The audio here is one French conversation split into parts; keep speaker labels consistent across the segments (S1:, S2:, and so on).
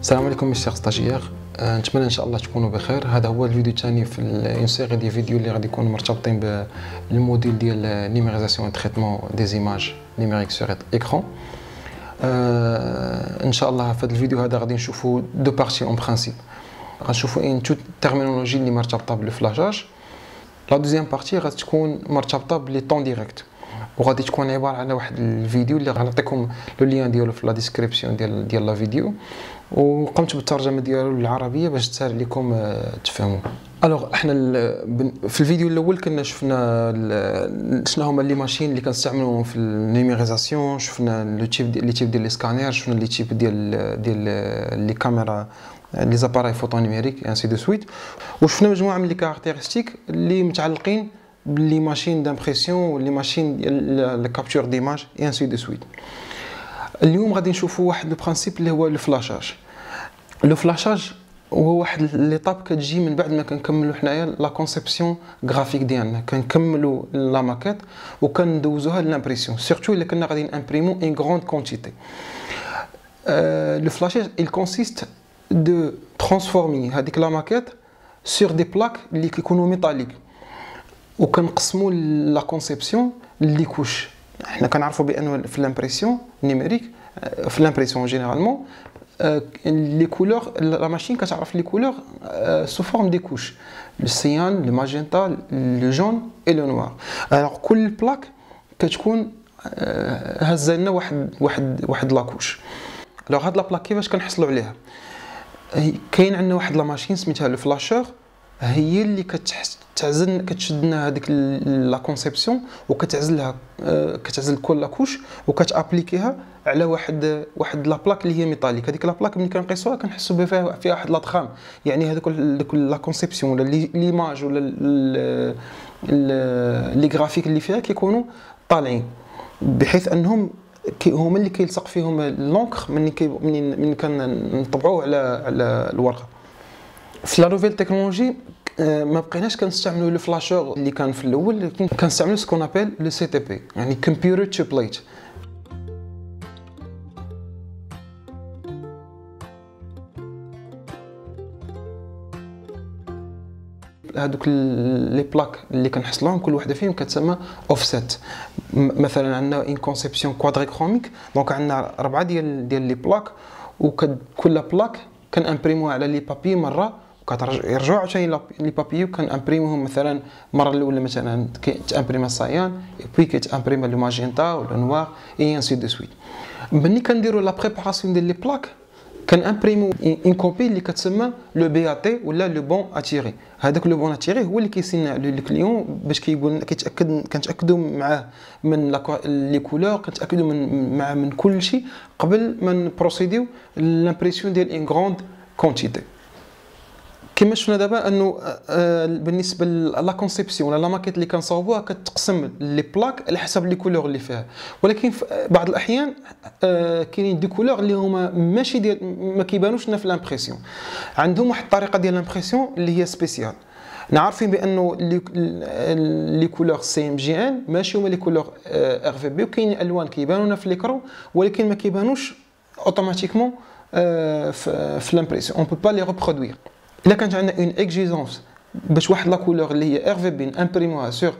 S1: السلام عليكم الشيخ ستاجيير آه، نتمنى ان شاء الله تكونوا بخير هذا هو الفيديو الثاني في اون سيري دي فيديو اللي غادي يكونوا مرتبطين بالموديل ديال نيميريزاسيون تريتمون دي زيماج نيميريك سور ايكرون ان شاء الله في هذا الفيديو هذا غادي نشوفوا دو بارتي اون برينسيپ غنشوفوا ان توت تيرمينولوجي اللي مرتبطه بالفلاشاج لا دوزيام بارتي غتكون مرتبطه بلي طون ديريكت وغادي تكون عباره على واحد الفيديو اللي غنعطيكم لو ليان ديالو في لا ديسكريبسيون ديال ديال لا فيديو وقمت بالترجمه ديالو للعربيه باش تسهل لكم آه، تفهموا الوغ احنا في الفيديو الاول كنا شفنا شنو هما لي ماشين اللي كنستعملوهم في النيميريزاسيون شفنا لو تيب لي تيب ديال لي شفنا لي تيب ديال ديال لي كاميرا لي زاباراي فوتو نيميريك انسي دو سويت وشفنا مجموعه من لي كاركتيرستيك اللي متعلقين les machines d'impression, les machines de capture d'image et ainsi de suite. Aujourd'hui, nous allons voir un principe qui est le flashage. Le flashage c'est l'étape étape qui vient après la conception graphique. On termine la maquette et on la faire l'impression, Surtout si nous allons imprimer une grande quantité. Euh, le flashage il consiste à transformer la maquette sur des plaques qui sont métalliques. وكنقسموا لا كونسيبسيون لي كوش حنا كنعرفوا بانه في لامبريسيون آه، نيميريك في لامبريسيون آه، جينيرالمون لي كولور لا ماشين كتعرف لي كولور سو فورم دي كوش السيان الماجنتا لو جون اي لو نوار الوغ كل بلاك كتكون آه، هزه لنا واحد واحد واحد لاكوش الوغ هاد لا بلاك كيفاش كنحصلوا عليها كاين عندنا واحد لا ماشين سميتها لو فلاشور هي اللي كتحس كتعزل كتشد لنا هذيك لا كونسيبسيون وكتعزلها آه، كتعزل كل لاكوش وكتابليكيها على واحد واحد لا بلاك اللي هي ميتاليك هذيك لا بلاك ملي كنقيسوها كنحسوا بها فيها, فيها واحد لاطخام يعني هذوك دوك لا كونسيبسيون ولا ليماج ولا لي غرافيك اللي فيها كيكونوا طالعين بحيث انهم هما اللي كيلصق فيهم لونكر ملي كي ملي كنطبعوه على على الورقه في لا نوفيل تكنولوجي آه، ما بقيناش كنستعملوا لو فلاشور اللي كان في الاول كنستعملوا سكون ابل لو سي تي بي يعني كمبيوتر تو بليت هذوك لي بلاك اللي كنحصلوهم كل وحده فيهم كتسمى سيت مثلا عندنا ان كونسيبسيون كوادريكروميك دونك عندنا اربعه ديال ديال لي بلاك وكل بلاك كنامبريموها على لي بابي مره كترجعوا عاوتاني لي بابيي وكنامبريموهم مثلا المره الاولى مثلا كيتامبريما سايان بوي كيتامبريما لو ماجينتا ولا نوار اي انسي دو سويت ملي كنديروا لا بريباراسيون ديال لي بلاك كنامبريمو اون كوبي اللي كتسمى لو بي ا تي ولا لو بون اتيري هذاك لو بون اتيري هو اللي كيسنى كليون باش كيقول كيتاكد كنتاكدوا معاه من لي كولور كنتاكدوا من معاه من كل شيء قبل ما نبروسيديو لامبريسيون ديال ان غروند كونتيتي كما شفنا دابا انه آه، بالنسبه لا كونسيبسيون ولا لا ماكيت اللي كنصاوبوها كتقسم لي بلاك على حسب لي كولور اللي فيها ولكن في آه، بعض الاحيان آه، كاينين دي كولور اللي هما ماشي ديال ما كيبانوش لنا في لامبرسيون عندهم واحد الطريقه ديال لامبرسيون اللي هي سبيسيال نعرفين بانه لي كولور سي ام جي ان ماشي هما لي كولور ار في بي وكاين الوان لنا في ليكرو ولكن ما كيبانوش اوتوماتيكمون في لامبرسيون اون بو با لي ريبرودوير الا كانت عندنا اون اكزيجونس باش واحد لا كولور اللي هي ار في بي امبريموها سور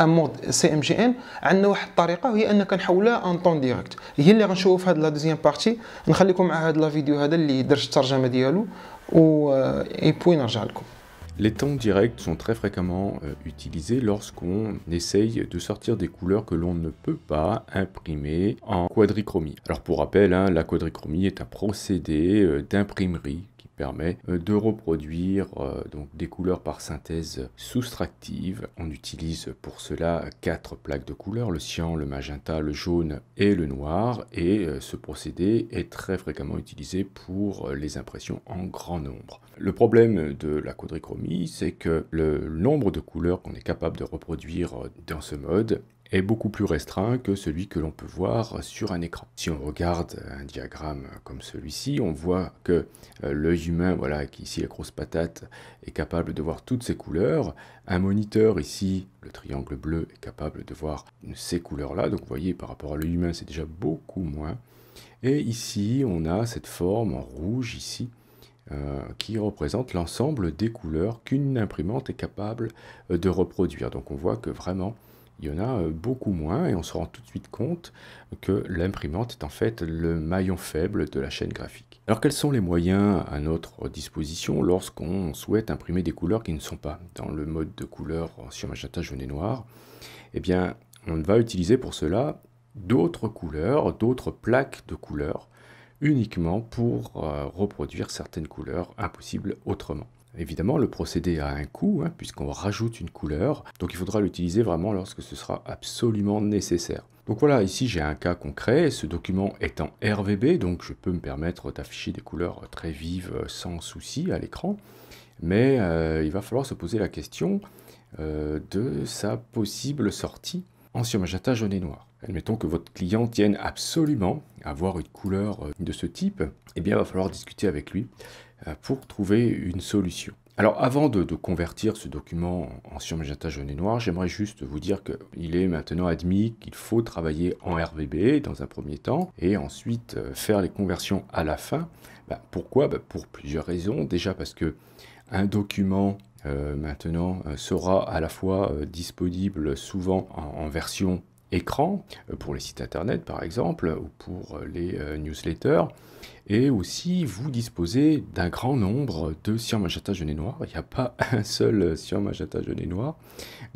S1: ان مود سي ام جي ان عندنا واحد الطريقه هي ان كنحولها ان طون ديريكت هي اللي غنشوفوا في هاد لا دوزيام بارتي نخليكم مع هاد لا فيديو هذا اللي درت الترجمه ديالو و اي بوي نرجع
S2: Les temps directs sont très fréquemment utilisés lorsqu'on essaye de sortir des couleurs que l'on ne peut pas imprimer en quadrichromie. Alors pour rappel, la quadrichromie est un procédé d'imprimerie permet euh, de reproduire euh, donc des couleurs par synthèse soustractive. On utilise pour cela quatre plaques de couleurs, le cyan, le magenta, le jaune et le noir. Et euh, ce procédé est très fréquemment utilisé pour les impressions en grand nombre. Le problème de la quadrichromie, c'est que le nombre de couleurs qu'on est capable de reproduire dans ce mode est beaucoup plus restreint que celui que l'on peut voir sur un écran. Si on regarde un diagramme comme celui-ci, on voit que euh, l'œil humain, voilà, qui ici la grosse patate, est capable de voir toutes ces couleurs. Un moniteur ici, le triangle bleu, est capable de voir ces couleurs-là. Donc vous voyez, par rapport à l'œil humain, c'est déjà beaucoup moins. Et ici, on a cette forme en rouge ici, euh, qui représente l'ensemble des couleurs qu'une imprimante est capable euh, de reproduire. Donc on voit que vraiment il y en a euh, beaucoup moins et on se rend tout de suite compte que l'imprimante est en fait le maillon faible de la chaîne graphique. Alors quels sont les moyens à notre disposition lorsqu'on souhaite imprimer des couleurs qui ne sont pas dans le mode de couleur sur magenta jaune et noir Eh bien, on va utiliser pour cela d'autres couleurs, d'autres plaques de couleurs uniquement pour euh, reproduire certaines couleurs impossibles autrement. Évidemment, le procédé a un coût, hein, puisqu'on rajoute une couleur, donc il faudra l'utiliser vraiment lorsque ce sera absolument nécessaire. Donc voilà, ici j'ai un cas concret, ce document est en RVB, donc je peux me permettre d'afficher des couleurs très vives sans souci à l'écran, mais euh, il va falloir se poser la question euh, de sa possible sortie en magenta jaune et noir. Admettons que votre client tienne absolument à avoir une couleur euh, de ce type, eh bien il va falloir discuter avec lui euh, pour trouver une solution. Alors avant de, convertir ce document en magenta jaune et noir, j'aimerais juste vous dire qu'il est maintenant admis qu'il faut travailler en RVB dans un premier temps et ensuite euh, faire les conversions à la fin. Bah, pourquoi bah, Pour plusieurs raisons. Déjà parce que un document euh, maintenant sera à la fois disponible souvent en version écran pour les sites internet par exemple ou pour les newsletters et aussi, vous disposez d'un grand nombre de Siam magenta Jeunet Noir. Il n'y a pas un seul Siam magenta Jeunet Noir.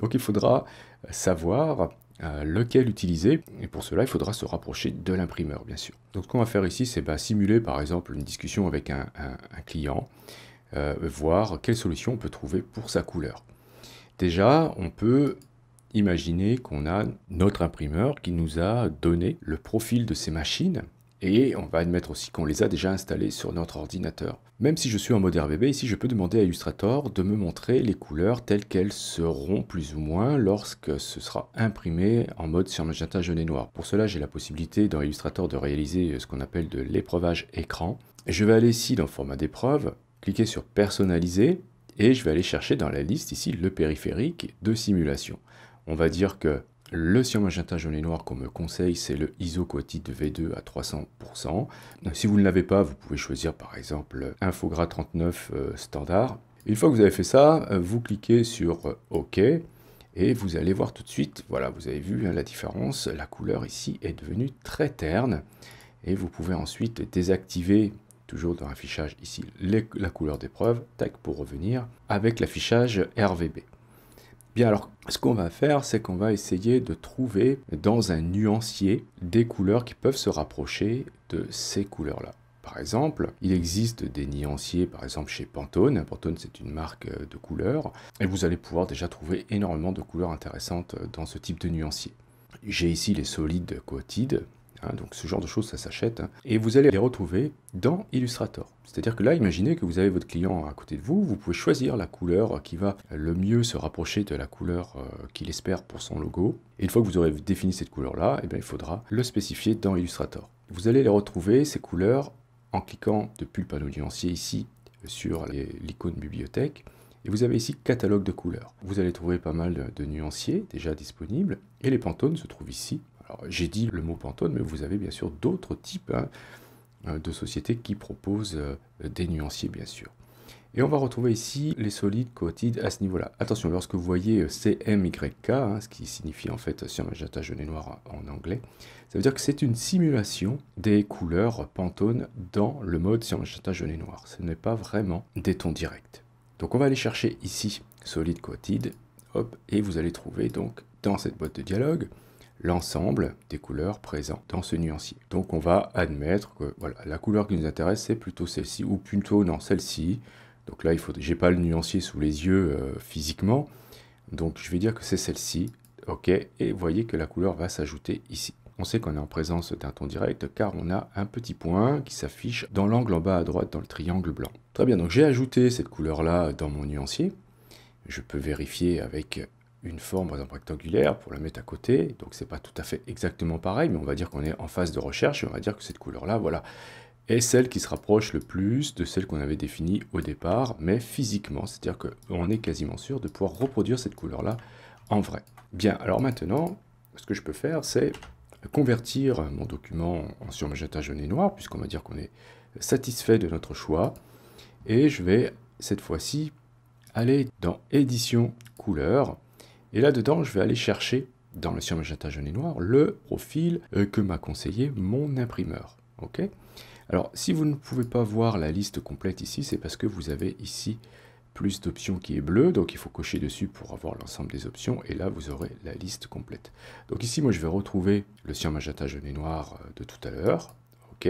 S2: Donc il faudra euh, savoir euh, lequel utiliser. Et pour cela, il faudra se rapprocher de l'imprimeur, bien sûr. Donc ce qu'on va faire ici, c'est bah, simuler par exemple une discussion avec un, client, euh, voir quelle solution on peut trouver pour sa couleur. Déjà, on peut imaginer qu'on a notre imprimeur qui nous a donné le profil de ses machines et on va admettre aussi qu'on les a déjà installés sur notre ordinateur. Même si je suis en mode RVB, ici je peux demander à Illustrator de me montrer les couleurs telles qu'elles seront plus ou moins lorsque ce sera imprimé en mode sur magenta jaune et noir. Pour cela, j'ai la possibilité dans Illustrator de réaliser euh, ce qu'on appelle de l'épreuvage écran. Je vais aller ici dans format d'épreuve, cliquer sur personnaliser et je vais aller chercher dans la liste ici le périphérique de simulation. On va dire que le magenta, jaune et noir qu'on me conseille, c'est le isoquotide V2 à 300%. Si vous ne l'avez pas, vous pouvez choisir par exemple Infogra 39 euh, standard. Une fois que vous avez fait ça, euh, vous cliquez sur euh, OK et vous allez voir tout de suite, voilà, vous avez vu hein, la différence, la couleur ici est devenue très terne et vous pouvez ensuite désactiver toujours dans l'affichage ici la couleur d'épreuve, tac pour revenir avec l'affichage RVB. Bien alors, ce qu'on va faire, c'est qu'on va essayer de trouver dans un nuancier des couleurs qui peuvent se rapprocher de ces couleurs-là. Par exemple, il existe des nuanciers, par exemple chez Pantone. Pantone, c'est une marque euh, de couleurs. Et vous allez pouvoir déjà trouver énormément de couleurs intéressantes euh, dans ce type de nuancier. J'ai ici les solides cotides Hein, donc ce genre de choses, ça s'achète. Hein. et vous allez les retrouver dans Illustrator. C'est-à-dire que là, imaginez que vous avez votre client à côté de vous, vous pouvez choisir la couleur qui va le mieux se rapprocher de la couleur euh, qu'il espère pour son logo. Et une fois que vous aurez défini cette couleur-là, eh ben, il faudra le spécifier dans Illustrator. Vous allez les retrouver, ces couleurs, en cliquant depuis le panneau nuancier ici sur l'icône bibliothèque. Et vous avez ici catalogue de couleurs. Vous allez trouver pas mal de nuanciers déjà disponibles. Et les pantones se trouvent ici j'ai dit le mot pantone, mais vous avez bien sûr d'autres types hein, euh, de sociétés qui proposent euh, des nuanciers, bien sûr. Et on va retrouver ici les solides cotides à ce niveau-là. Attention, lorsque vous voyez euh, CMYK, hein, ce qui signifie en fait sur magenta jaune et noir en anglais, ça veut dire que c'est une simulation des couleurs Pantone dans le mode sur magenta jaune et noir. Ce n'est pas vraiment des tons directs. Donc on va aller chercher ici solide cotide, hop, et vous allez trouver donc dans cette boîte de dialogue l'ensemble des couleurs présentes dans ce nuancier. Donc on va admettre que voilà, la couleur qui nous intéresse, c'est plutôt celle-ci, ou plutôt non, celle-ci. Donc là, il faut, j'ai pas le nuancier sous les yeux euh, physiquement, donc je vais dire que c'est celle-ci, ok, et voyez que la couleur va s'ajouter ici. On sait qu'on est en présence d'un ton direct car on a un petit point qui s'affiche dans l'angle en bas à droite dans le triangle blanc. Très bien, donc j'ai ajouté cette couleur-là dans mon nuancier. Je peux vérifier avec une forme, par exemple, rectangulaire pour la mettre à côté. Donc, c'est pas tout à fait exactement pareil, mais on va dire qu'on est en phase de recherche et on va dire que cette couleur-là, voilà, est celle qui se rapproche le plus de celle qu'on avait définie au départ, mais physiquement. C'est-à-dire qu'on est quasiment sûr de pouvoir reproduire cette couleur-là en vrai. Bien, alors maintenant, ce que je peux faire, c'est convertir mon document en surmagenta jaune et noir, puisqu'on va dire qu'on est satisfait de notre choix. Et je vais, cette fois-ci, aller dans Édition couleur et là-dedans, je vais aller chercher, dans le sur magenta jaune et noir, le profil euh, que m'a conseillé mon imprimeur. OK Alors, si vous ne pouvez pas voir la liste complète ici, c'est parce que vous avez ici plus d'options qui est bleue. donc il faut cocher dessus pour avoir l'ensemble des options, et là vous aurez la liste complète. Donc ici moi je vais retrouver le cyan magenta jaune et noir euh, de tout à l'heure, ok,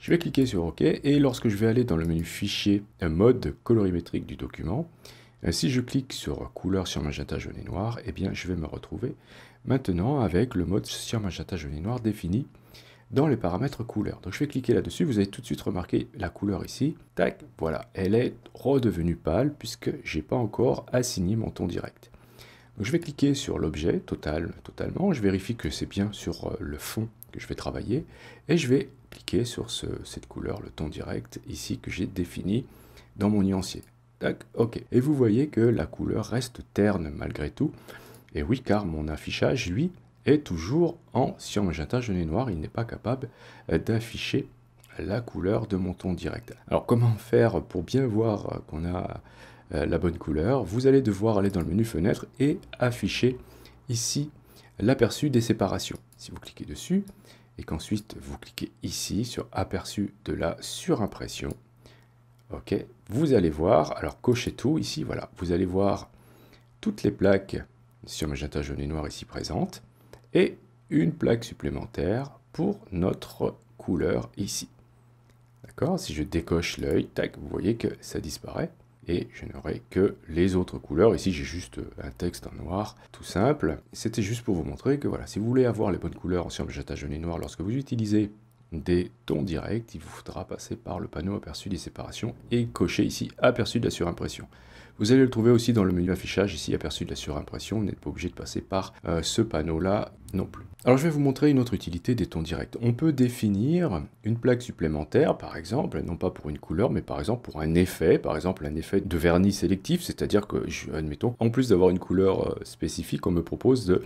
S2: je vais cliquer sur ok, et lorsque je vais aller dans le menu fichier euh, mode colorimétrique du document, euh, si je clique sur couleur sur magenta jaune et noir, eh bien je vais me retrouver maintenant avec le mode sur magenta jaune et noir défini dans les paramètres couleur. Donc je vais cliquer là-dessus, vous avez tout de suite remarqué la couleur ici. Tac, voilà, elle est redevenue pâle puisque j'ai pas encore assigné mon ton direct. je vais cliquer sur l'objet total, totalement, je vérifie que c'est bien sur euh, le fond que je vais travailler et je vais cliquer sur cette couleur, le ton direct ici que j'ai défini dans mon nuancier ok. Et vous voyez que la couleur reste terne malgré tout. Et oui, car mon affichage, lui, est toujours en cyan magenta jaune et noir. Il n'est pas capable d'afficher la couleur de mon ton direct. Alors comment faire pour bien voir qu'on a euh, la bonne couleur Vous allez devoir aller dans le menu fenêtre et afficher ici l'aperçu des séparations. Si vous cliquez dessus et qu'ensuite vous cliquez ici sur aperçu de la surimpression, Ok, vous allez voir, alors cochez tout ici, voilà, vous allez voir toutes les plaques sur magenta jaune et noir ici présentes et une plaque supplémentaire pour notre couleur ici. D'accord Si je décoche l'œil, tac, vous voyez que ça disparaît et je n'aurai que les autres couleurs. Ici, j'ai juste un texte en noir, tout simple. C'était juste pour vous montrer que voilà, si vous voulez avoir les bonnes couleurs sur magenta jaune et noir lorsque vous utilisez des tons directs, il vous faudra passer par le panneau aperçu des séparations et cocher ici aperçu de la surimpression. Vous allez le trouver aussi dans le menu affichage, ici aperçu de la surimpression, vous n'êtes pas obligé de passer par euh, ce panneau-là non plus. Alors je vais vous montrer une autre utilité des tons directs. On peut définir une plaque supplémentaire, par exemple, non pas pour une couleur, mais par exemple pour un effet, par exemple un effet de vernis sélectif, c'est-à-dire que, admettons, en plus d'avoir une couleur euh, spécifique, on me propose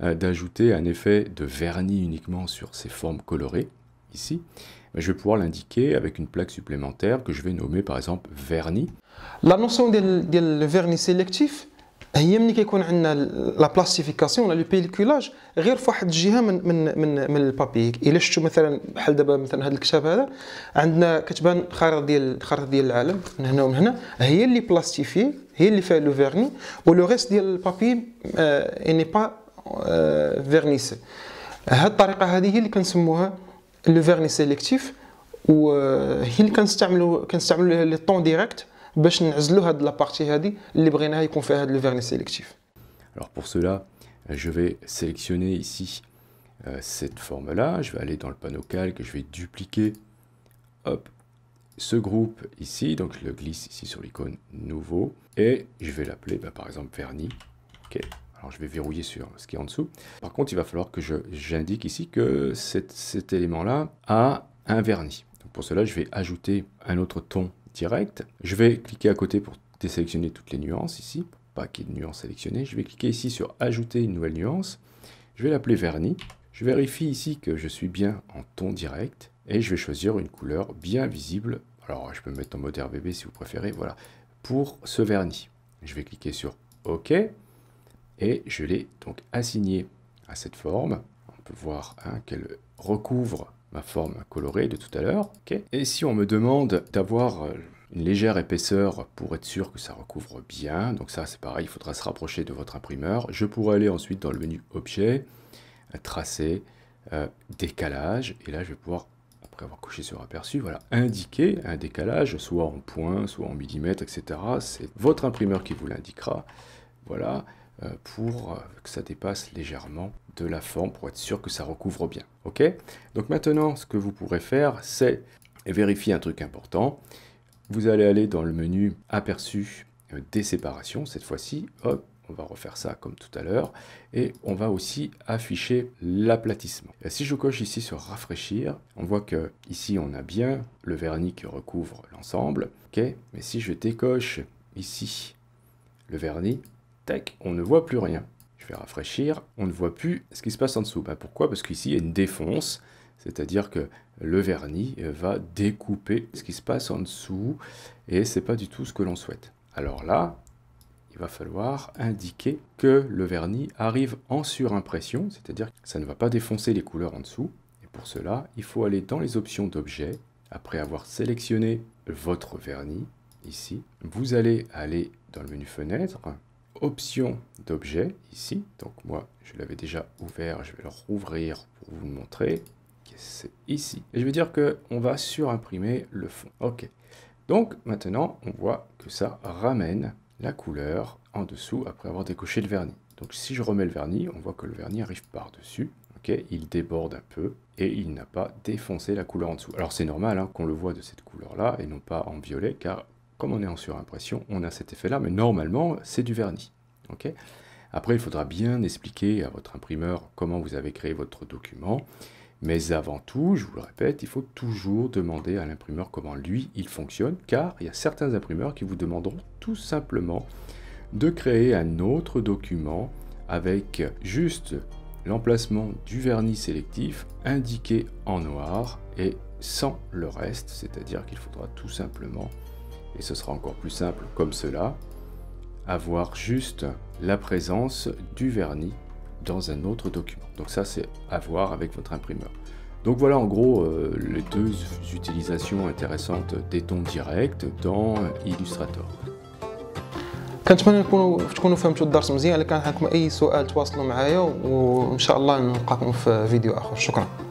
S2: euh, d'ajouter un effet de vernis uniquement sur ces formes colorées ici, je vais pouvoir l'indiquer avec une plaque supplémentaire que je vais nommer par exemple vernis. La notion
S1: du vernis sélectif, هي ملي كيكون عندنا la plastification, ولا pelliculage, غير فواحد واحد من من من, من البابي الا شفتوا مثلا بحال دابا مثلا هذا الكتاب هذا عندنا كتبان خريطه ديال الخريطه ديال العالم من هنا ومن هنا هي اللي بلاستيفي هي اللي فيها لو فيرني ولو ريست ديال البابي اي ني با آه فيرنيسي هاد الطريقه هذه هي اللي كنسموها le vernis sélectif ou هي اللي كنستعملو كنستعملو لي طون ديريكت باش نعزلوا هاد لابارتي هادي اللي بغيناها يكون فيها هاد لو
S2: Alors pour cela, je vais sélectionner ici euh, cette forme-là. Je vais aller dans le panneau calque, je vais dupliquer hop, ce groupe ici. Donc je le glisse ici sur l'icône nouveau. Et je vais l'appeler bah, par exemple vernis. Alors je vais verrouiller sur ce qui est en dessous. Par contre, il va falloir que j'indique ici que cet, élément-là a un vernis. pour cela, je vais ajouter un autre ton direct. Je vais cliquer à côté pour désélectionner toutes les nuances ici, pas qu'il y ait de nuances sélectionnées. Je vais cliquer ici sur ajouter une nouvelle nuance. Je vais l'appeler vernis. Je vérifie ici que je suis bien en ton direct et je vais choisir une couleur bien visible. Alors je peux me mettre en mode RBB si vous préférez, voilà, pour ce vernis. Je vais cliquer sur OK et je l'ai donc assigné à cette forme. On peut voir hein, qu'elle recouvre ma forme colorée de tout à l'heure. Et si on me demande d'avoir euh, une légère épaisseur pour être sûr que ça recouvre bien, donc ça c'est pareil, il faudra se rapprocher de votre imprimeur. Je pourrais aller ensuite dans le menu Objet, euh, Tracer, euh, Décalage, et là je vais pouvoir après avoir coché sur aperçu, voilà, indiquer un décalage, soit en points, soit en millimètres, etc. C'est votre imprimeur qui vous l'indiquera. Voilà. Euh, pour euh, que ça dépasse légèrement de la forme pour être sûr que ça recouvre bien. Ok Donc maintenant, ce que vous pourrez faire, c'est vérifier un truc important. Vous allez aller dans le menu aperçu euh, des séparations, cette fois-ci, hop, on va refaire ça comme tout à l'heure, et on va aussi afficher l'aplatissement. Si je coche ici sur rafraîchir, on voit que ici on a bien le vernis qui recouvre l'ensemble, ok mais si je décoche ici le vernis, on ne voit plus rien. Je vais rafraîchir, on ne voit plus ce qui se passe en dessous. Bah, pourquoi Parce qu'ici, il y a une défonce, c'est-à-dire que le vernis euh, va découper ce qui se passe en dessous, et c'est pas du tout ce que l'on souhaite. Alors là, il va falloir indiquer que le vernis arrive en surimpression, c'est-à-dire que ça ne va pas défoncer les couleurs en dessous. Et pour cela, il faut aller dans les options d'objet. Après avoir sélectionné votre vernis, ici, vous allez aller dans le menu fenêtre, option d'objet ici. Donc moi, je l'avais déjà ouvert, je vais le rouvrir pour vous le montrer. C'est ici. Et je vais dire que on va surimprimer le fond. OK. Donc maintenant, on voit que ça ramène la couleur en dessous après avoir décoché le vernis. Donc si je remets le vernis, on voit que le vernis arrive par-dessus. ok il déborde un peu et il n'a pas défoncé la couleur en dessous. Alors c'est normal hein, qu'on le voit de cette couleur-là et non pas en violet, car comme on est en surimpression, on a cet effet-là, mais normalement, c'est du vernis. ok Après, il faudra bien expliquer à votre imprimeur comment vous avez créé votre document. Mais avant tout, je vous le répète, il faut toujours demander à l'imprimeur comment lui, il fonctionne, car il y a certains imprimeurs qui vous demanderont tout simplement de créer un autre document avec juste l'emplacement du vernis sélectif indiqué en noir et sans le reste, c'est-à-dire qu'il faudra tout simplement et ce sera encore plus simple comme cela, avoir juste la présence du vernis dans un autre document. Donc ça, c'est à voir avec votre imprimeur. Donc voilà en gros euh, les deux utilisations intéressantes des tons directs dans Illustrator.
S1: كنتمنى تكونوا فهمتوا الدرس مزيان كان سؤال تواصلوا معايا شكرا